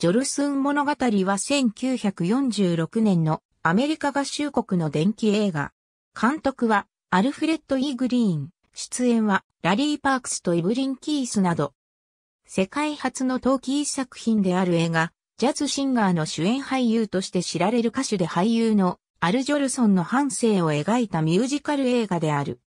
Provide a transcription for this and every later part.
ジョルスン物語は1946年のアメリカ合衆国の電気映画。監督はアルフレッド・イー・グリーン。出演はラリー・パークスとイブリン・キースなど。世界初の陶器作品である映画、ジャズシンガーの主演俳優として知られる歌手で俳優のアル・ジョルソンの半生を描いたミュージカル映画である。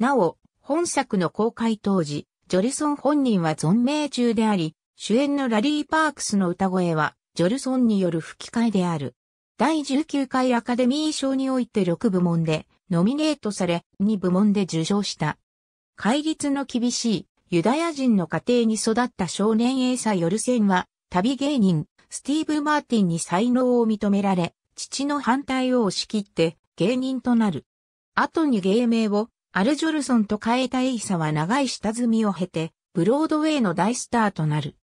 なお、本作の公開当時、ジョルソン本人は存命中であり、主演のラリー・パークスの歌声は、ジョルソンによる吹き替えである。第19回アカデミー賞において6部門で、ノミネートされ、2部門で受賞した。戒律の厳しい、ユダヤ人の家庭に育った少年エーサ・ヨルセンは、旅芸人、スティーブ・マーティンに才能を認められ、父の反対を押し切って芸人となる。後に芸名をアル・ジョルソンと変えたエイサは長い下積みを経て、ブロードウェイの大スターとなる。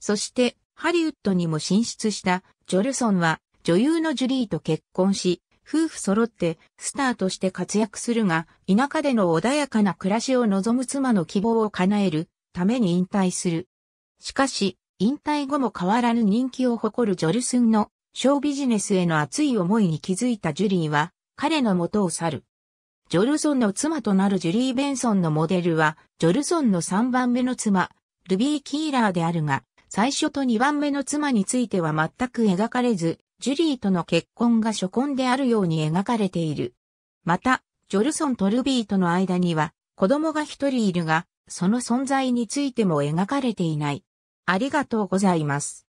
そして、ハリウッドにも進出したジョルソンは女優のジュリーと結婚し、夫婦揃ってスターとして活躍するが、田舎での穏やかな暮らしを望む妻の希望を叶えるために引退する。しかし、引退後も変わらぬ人気を誇るジョルスンのショービジネスへの熱い思いに気づいたジュリーは、彼の元を去る。ジョルソンの妻となるジュリー・ベンソンのモデルは、ジョルソンの3番目の妻、ルビー・キーラーであるが、最初と二番目の妻については全く描かれず、ジュリーとの結婚が初婚であるように描かれている。また、ジョルソンとルビーとの間には子供が一人いるが、その存在についても描かれていない。ありがとうございます。